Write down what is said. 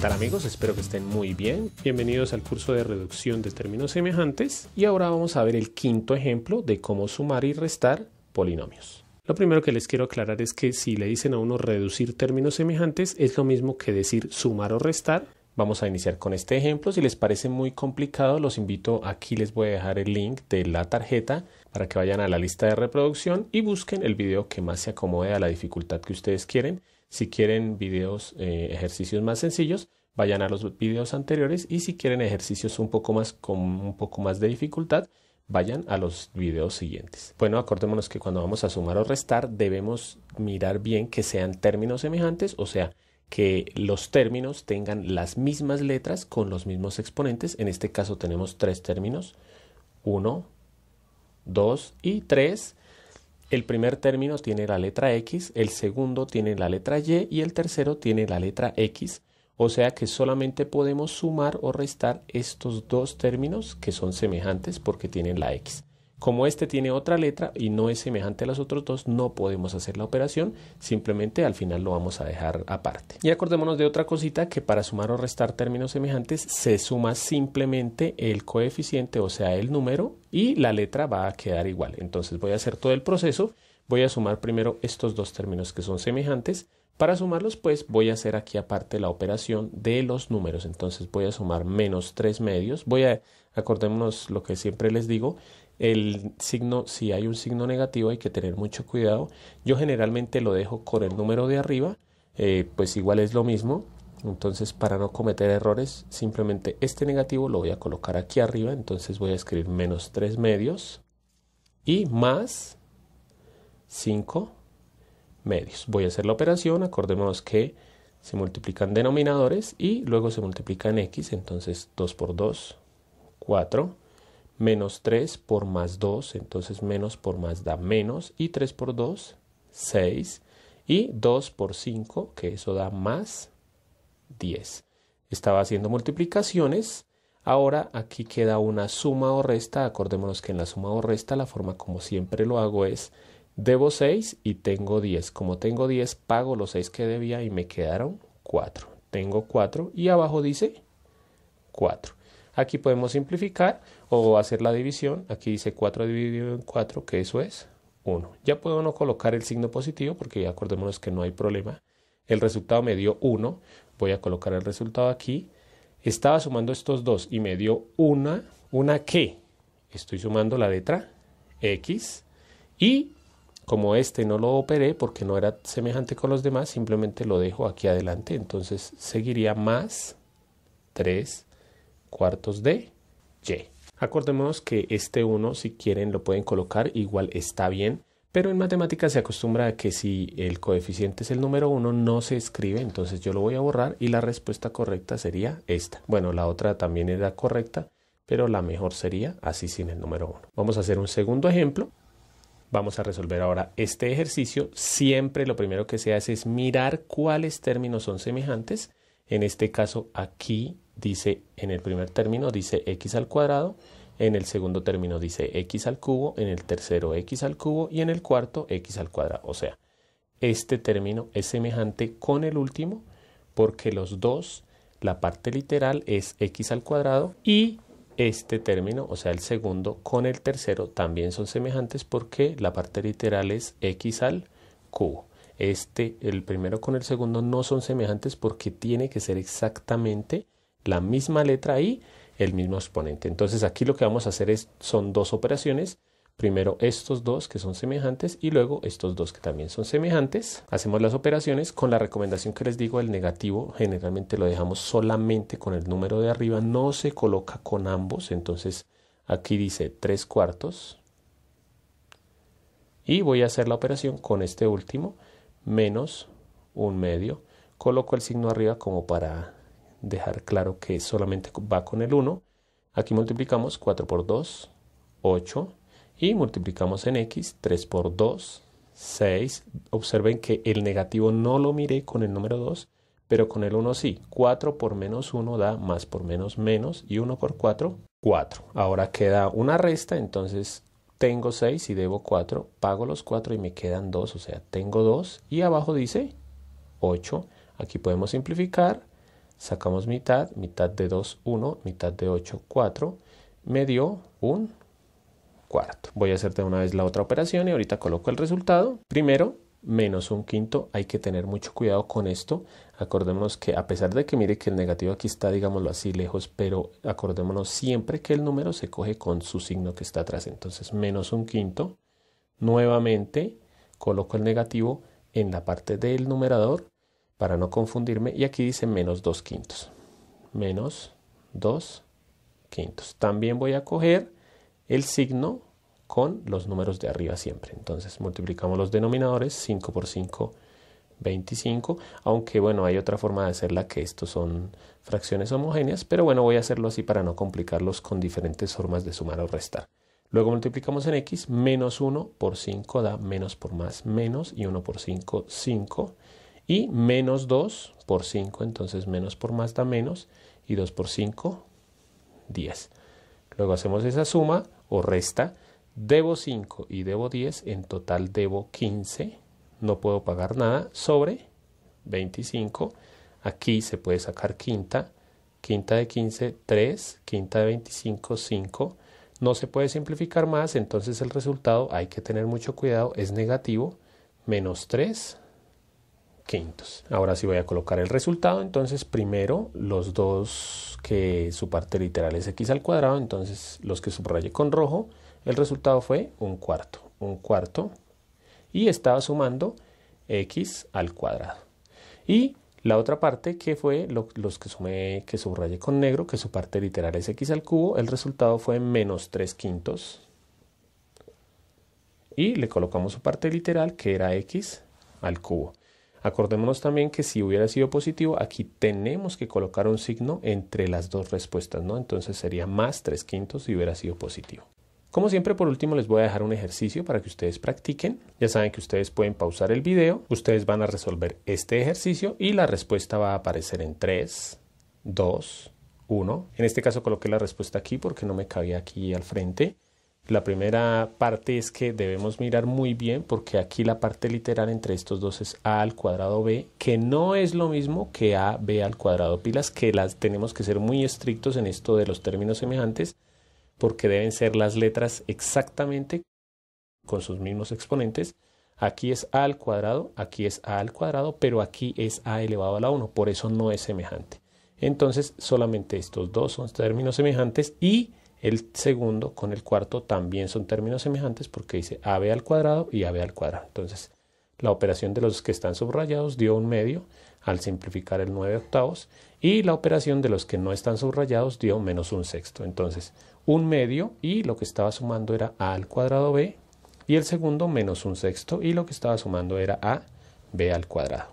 ¿Qué amigos? Espero que estén muy bien. Bienvenidos al curso de reducción de términos semejantes y ahora vamos a ver el quinto ejemplo de cómo sumar y restar polinomios. Lo primero que les quiero aclarar es que si le dicen a uno reducir términos semejantes es lo mismo que decir sumar o restar Vamos a iniciar con este ejemplo. Si les parece muy complicado, los invito, aquí les voy a dejar el link de la tarjeta para que vayan a la lista de reproducción y busquen el video que más se acomode a la dificultad que ustedes quieren. Si quieren videos, eh, ejercicios más sencillos, vayan a los videos anteriores y si quieren ejercicios un poco más con un poco más de dificultad, vayan a los videos siguientes. Bueno, acordémonos que cuando vamos a sumar o restar debemos mirar bien que sean términos semejantes, o sea, que los términos tengan las mismas letras con los mismos exponentes. En este caso tenemos tres términos, 1, 2 y 3. El primer término tiene la letra X, el segundo tiene la letra Y y el tercero tiene la letra X. O sea que solamente podemos sumar o restar estos dos términos que son semejantes porque tienen la X. Como este tiene otra letra y no es semejante a las otros dos, no podemos hacer la operación, simplemente al final lo vamos a dejar aparte. Y acordémonos de otra cosita que para sumar o restar términos semejantes se suma simplemente el coeficiente, o sea, el número, y la letra va a quedar igual. Entonces voy a hacer todo el proceso, voy a sumar primero estos dos términos que son semejantes, para sumarlos, pues voy a hacer aquí aparte la operación de los números. Entonces voy a sumar menos tres medios. Voy a, acordémonos lo que siempre les digo, el signo, si hay un signo negativo hay que tener mucho cuidado. Yo generalmente lo dejo con el número de arriba, eh, pues igual es lo mismo. Entonces para no cometer errores, simplemente este negativo lo voy a colocar aquí arriba, entonces voy a escribir menos 3 medios y más 5 medios. Voy a hacer la operación, acordémonos que se multiplican denominadores y luego se multiplican en x, entonces 2 por 2, 4 menos 3 por más 2, entonces menos por más da menos, y 3 por 2, 6, y 2 por 5, que eso da más 10. Estaba haciendo multiplicaciones, ahora aquí queda una suma o resta, acordémonos que en la suma o resta la forma como siempre lo hago es debo 6 y tengo 10, como tengo 10 pago los 6 que debía y me quedaron 4, tengo 4 y abajo dice 4. Aquí podemos simplificar o hacer la división. Aquí dice 4 dividido en 4, que eso es 1. Ya puedo no colocar el signo positivo porque ya acordémonos que no hay problema. El resultado me dio 1. Voy a colocar el resultado aquí. Estaba sumando estos dos y me dio una, una que. Estoy sumando la letra X. Y como este no lo operé porque no era semejante con los demás, simplemente lo dejo aquí adelante. Entonces seguiría más 3 cuartos de y. acordemos que este 1, si quieren, lo pueden colocar, igual está bien, pero en matemáticas se acostumbra a que si el coeficiente es el número 1 no se escribe, entonces yo lo voy a borrar y la respuesta correcta sería esta. Bueno, la otra también era correcta, pero la mejor sería así sin el número 1. Vamos a hacer un segundo ejemplo. Vamos a resolver ahora este ejercicio. Siempre lo primero que se hace es mirar cuáles términos son semejantes. En este caso aquí dice en el primer término dice x al cuadrado, en el segundo término dice x al cubo, en el tercero x al cubo y en el cuarto x al cuadrado. O sea, este término es semejante con el último porque los dos, la parte literal es x al cuadrado y este término, o sea, el segundo con el tercero también son semejantes porque la parte literal es x al cubo. Este, el primero con el segundo no son semejantes porque tiene que ser exactamente la misma letra y el mismo exponente. Entonces aquí lo que vamos a hacer es, son dos operaciones. Primero estos dos que son semejantes y luego estos dos que también son semejantes. Hacemos las operaciones con la recomendación que les digo, el negativo generalmente lo dejamos solamente con el número de arriba, no se coloca con ambos, entonces aquí dice 3 cuartos. Y voy a hacer la operación con este último, menos un medio. Coloco el signo arriba como para dejar claro que solamente va con el 1. Aquí multiplicamos 4 por 2, 8. Y multiplicamos en x, 3 por 2, 6. Observen que el negativo no lo miré con el número 2, pero con el 1 sí. 4 por menos 1 da más por menos menos y 1 por 4, 4. Ahora queda una resta, entonces tengo 6 y debo 4, pago los 4 y me quedan 2, o sea, tengo 2 y abajo dice 8. Aquí podemos simplificar Sacamos mitad, mitad de 2, 1, mitad de 8, 4. Me dio un cuarto. Voy a hacer de una vez la otra operación y ahorita coloco el resultado. Primero, menos un quinto. Hay que tener mucho cuidado con esto. Acordémonos que a pesar de que mire que el negativo aquí está, digámoslo así, lejos, pero acordémonos siempre que el número se coge con su signo que está atrás. Entonces, menos un quinto. Nuevamente, coloco el negativo en la parte del numerador para no confundirme. Y aquí dice menos 2 quintos. Menos 2 quintos. También voy a coger el signo con los números de arriba siempre. Entonces multiplicamos los denominadores 5 por 5, 25. Aunque bueno, hay otra forma de hacerla que estos son fracciones homogéneas, pero bueno, voy a hacerlo así para no complicarlos con diferentes formas de sumar o restar. Luego multiplicamos en x, menos 1 por 5 da menos por más menos y 1 por 5, 5. Y menos 2 por 5, entonces menos por más da menos, y 2 por 5, 10. Luego hacemos esa suma o resta, debo 5 y debo 10, en total debo 15, no puedo pagar nada, sobre 25, aquí se puede sacar quinta, quinta de 15, 3, quinta de 25, 5, no se puede simplificar más, entonces el resultado hay que tener mucho cuidado, es negativo, menos 3 Ahora sí voy a colocar el resultado. Entonces primero los dos que su parte literal es x al cuadrado. Entonces los que subrayé con rojo. El resultado fue un cuarto. Un cuarto. Y estaba sumando x al cuadrado. Y la otra parte que fue los que sumé, que subrayé con negro, que su parte literal es x al cubo. El resultado fue menos 3 quintos y le colocamos su parte literal que era x al cubo. Acordémonos también que si hubiera sido positivo, aquí tenemos que colocar un signo entre las dos respuestas, ¿no? Entonces sería más 3 quintos si hubiera sido positivo. Como siempre, por último les voy a dejar un ejercicio para que ustedes practiquen. Ya saben que ustedes pueden pausar el video, ustedes van a resolver este ejercicio y la respuesta va a aparecer en 3, 2, 1. En este caso coloqué la respuesta aquí porque no me cabía aquí al frente. La primera parte es que debemos mirar muy bien porque aquí la parte literal entre estos dos es a al cuadrado b, que no es lo mismo que a b al cuadrado pilas, que las tenemos que ser muy estrictos en esto de los términos semejantes porque deben ser las letras exactamente con sus mismos exponentes. Aquí es a al cuadrado, aquí es a al cuadrado, pero aquí es a elevado a la 1, por eso no es semejante. Entonces solamente estos dos son términos semejantes y el segundo con el cuarto también son términos semejantes porque dice AB al cuadrado y AB al cuadrado. Entonces, la operación de los que están subrayados dio un medio al simplificar el 9 octavos y la operación de los que no están subrayados dio menos un sexto. Entonces, un medio y lo que estaba sumando era A al cuadrado B y el segundo menos un sexto y lo que estaba sumando era A B al cuadrado.